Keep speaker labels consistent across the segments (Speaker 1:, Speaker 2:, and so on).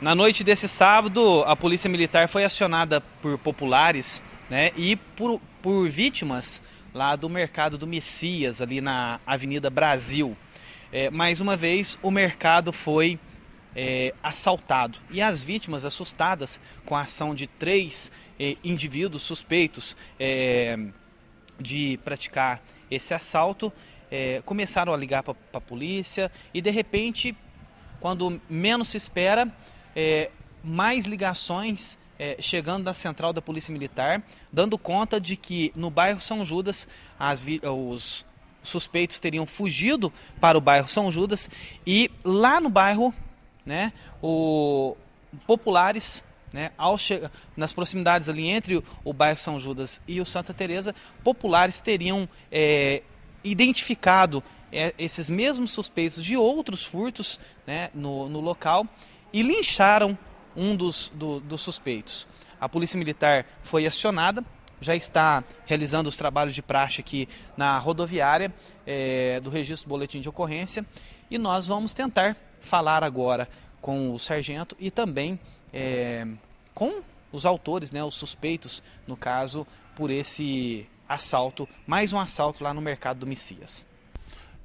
Speaker 1: Na noite desse sábado, a polícia militar foi acionada por populares né, e por, por vítimas lá do mercado do Messias, ali na Avenida Brasil. É, mais uma vez, o mercado foi é, assaltado e as vítimas, assustadas com a ação de três é, indivíduos suspeitos é, de praticar esse assalto, é, começaram a ligar para a polícia e, de repente, quando menos se espera, é, mais ligações é, chegando da central da Polícia Militar, dando conta de que no bairro São Judas vi, os suspeitos teriam fugido para o bairro São Judas e lá no bairro, né, o populares né, ao nas proximidades ali entre o, o bairro São Judas e o Santa Teresa, populares teriam é, identificado é, esses mesmos suspeitos de outros furtos né, no, no local e lincharam um dos, do, dos suspeitos. A polícia militar foi acionada, já está realizando os trabalhos de praxe aqui na rodoviária é, do registro do boletim de ocorrência e nós vamos tentar falar agora com o sargento e também é, com os autores, né, os suspeitos, no caso, por esse assalto, mais um assalto lá no mercado do Messias.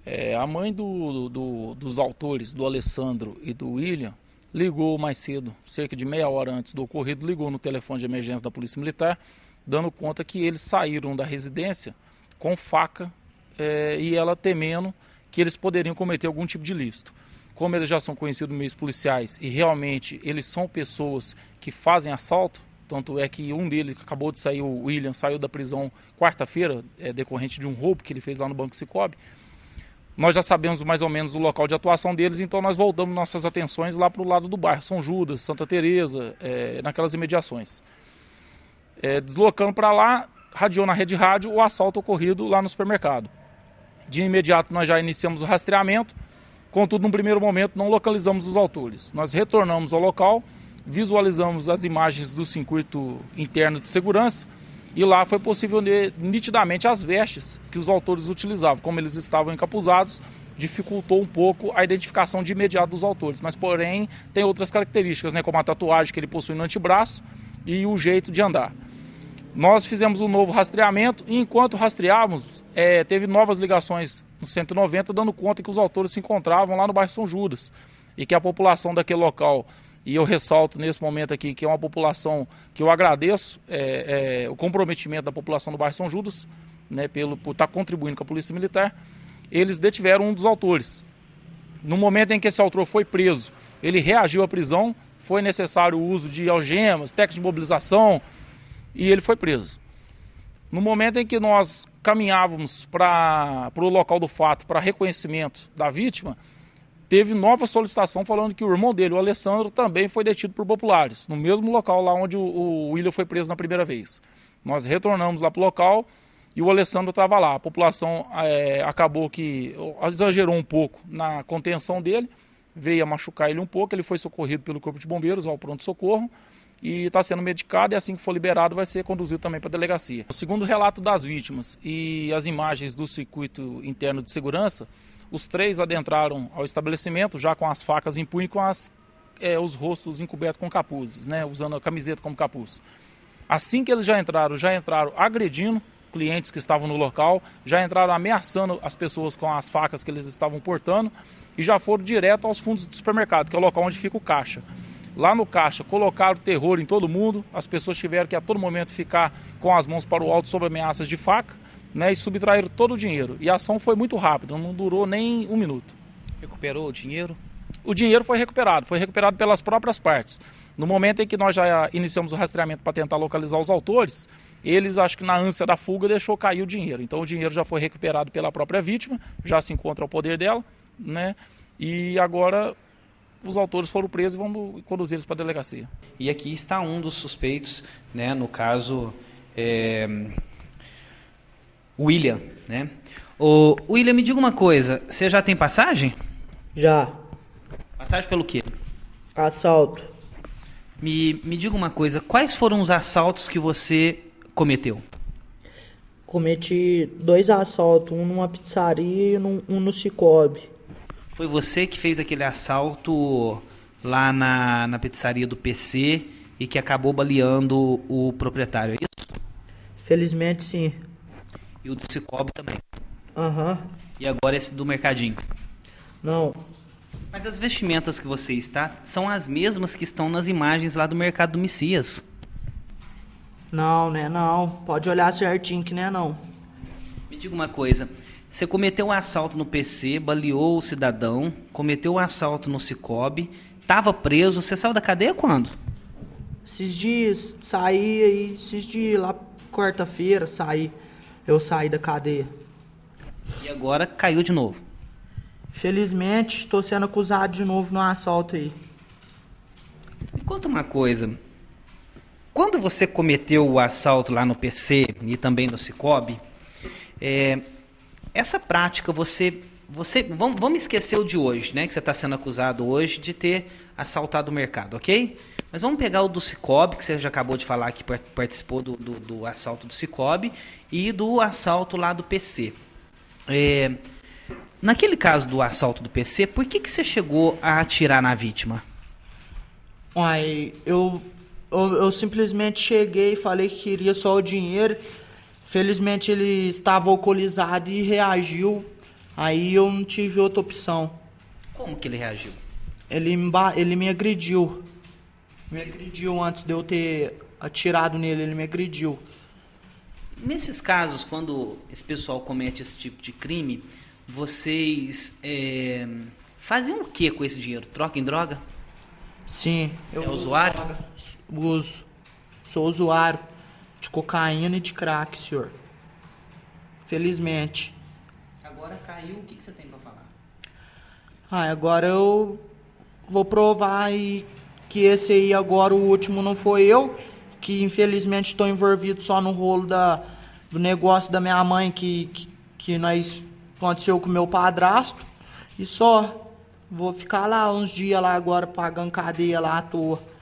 Speaker 2: É, a mãe do, do, dos autores, do Alessandro e do William, ligou mais cedo, cerca de meia hora antes do ocorrido, ligou no telefone de emergência da Polícia Militar, dando conta que eles saíram da residência com faca é, e ela temendo que eles poderiam cometer algum tipo de lícito. Como eles já são conhecidos meios policiais e realmente eles são pessoas que fazem assalto, tanto é que um deles acabou de sair, o William, saiu da prisão quarta-feira, é, decorrente de um roubo que ele fez lá no Banco Cicobi. Nós já sabemos mais ou menos o local de atuação deles, então nós voltamos nossas atenções lá para o lado do bairro, São Judas, Santa Teresa, é, naquelas imediações. É, deslocando para lá, radiou na rede rádio o assalto ocorrido lá no supermercado. De imediato nós já iniciamos o rastreamento, contudo, no primeiro momento não localizamos os autores. Nós retornamos ao local, visualizamos as imagens do circuito interno de segurança e lá foi possível ler nitidamente as vestes que os autores utilizavam. Como eles estavam encapuzados, dificultou um pouco a identificação de imediato dos autores. Mas, porém, tem outras características, né, como a tatuagem que ele possui no antebraço e o jeito de andar. Nós fizemos um novo rastreamento e, enquanto rastreávamos, é, teve novas ligações no 190, dando conta que os autores se encontravam lá no bairro São Judas e que a população daquele local e eu ressalto nesse momento aqui que é uma população que eu agradeço é, é, o comprometimento da população do bairro São Judas, né, pelo, por estar tá contribuindo com a Polícia Militar. Eles detiveram um dos autores. No momento em que esse autor foi preso, ele reagiu à prisão, foi necessário o uso de algemas, técnicas de mobilização e ele foi preso. No momento em que nós caminhávamos para o local do fato, para reconhecimento da vítima, teve nova solicitação falando que o irmão dele, o Alessandro, também foi detido por populares, no mesmo local lá onde o, o William foi preso na primeira vez. Nós retornamos lá para o local e o Alessandro estava lá. A população é, acabou que exagerou um pouco na contenção dele, veio a machucar ele um pouco, ele foi socorrido pelo Corpo de Bombeiros ao pronto-socorro e está sendo medicado e assim que for liberado vai ser conduzido também para a delegacia. O segundo relato das vítimas e as imagens do circuito interno de segurança os três adentraram ao estabelecimento já com as facas em punho e com as, é, os rostos encobertos com capuzes, né, usando a camiseta como capuz. Assim que eles já entraram, já entraram agredindo clientes que estavam no local, já entraram ameaçando as pessoas com as facas que eles estavam portando e já foram direto aos fundos do supermercado, que é o local onde fica o caixa. Lá no caixa colocaram terror em todo mundo, as pessoas tiveram que a todo momento ficar com as mãos para o alto sob ameaças de faca né, e subtraíram todo o dinheiro. E a ação foi muito rápida, não durou nem um minuto. Recuperou o dinheiro? O dinheiro foi recuperado, foi recuperado pelas próprias partes. No momento em que nós já iniciamos o rastreamento para tentar localizar os autores, eles, acho que na ânsia da fuga, deixou cair o dinheiro. Então o dinheiro já foi recuperado pela própria vítima, já se encontra ao poder dela, né? E agora os autores foram presos e vamos conduzir eles para a delegacia. E aqui está um dos suspeitos, né? No caso.
Speaker 1: É William, né? O William, me diga uma coisa, você já tem passagem? Já. Passagem pelo quê? Assalto. Me, me diga uma coisa, quais foram os assaltos que você cometeu?
Speaker 3: Cometi dois assaltos, um numa pizzaria e um no Cicobi.
Speaker 1: Foi você que fez aquele assalto lá na, na pizzaria do PC e que acabou baleando o proprietário, é isso?
Speaker 3: Felizmente sim
Speaker 1: e o do Cicobi também. Aham. Uhum. E agora esse do Mercadinho. Não. Mas as vestimentas que você está são as mesmas que estão nas imagens lá do Mercado do Messias.
Speaker 3: Não, né? Não. Pode olhar certinho que né não.
Speaker 1: Me diga uma coisa. Você cometeu um assalto no PC, baleou o cidadão, cometeu um assalto no Cicobi, estava preso. Você saiu da cadeia quando?
Speaker 3: Esses dias, saí aí, esses dias lá quarta-feira, saí eu saí da cadeia.
Speaker 1: E agora caiu de novo.
Speaker 3: Felizmente, estou sendo acusado de novo no assalto aí.
Speaker 1: Me conta uma coisa. Quando você cometeu o assalto lá no PC e também no Cicobi, é, essa prática você. você vamos, vamos esquecer o de hoje, né? Que você está sendo acusado hoje de ter assaltado o mercado, ok? Mas vamos pegar o do Cicobi, que você já acabou de falar que participou do, do, do assalto do Cicobi, e do assalto lá do PC. É, naquele caso do assalto do PC, por que, que você chegou a atirar na vítima?
Speaker 3: Ai, eu, eu, eu simplesmente cheguei e falei que queria só o dinheiro. Felizmente ele estava alcoolizado e reagiu. Aí eu não tive outra opção. Como que ele reagiu? Ele me, ele me agrediu me agrediu antes de eu ter atirado nele, ele me agrediu.
Speaker 1: Nesses casos, quando esse pessoal comete esse tipo de crime, vocês é, faziam o que com esse dinheiro? Troca em droga?
Speaker 3: Sim. Você eu é usuário? Uso. Sou usuário de cocaína e de crack, senhor. Felizmente.
Speaker 1: Agora caiu, o que, que você tem para falar?
Speaker 3: Ah, agora eu vou provar e que esse aí agora o último não foi eu, que infelizmente estou envolvido só no rolo da, do negócio da minha mãe que, que, que nós, aconteceu com meu padrasto. E só vou ficar lá uns dias lá agora pagando cadeia lá à toa.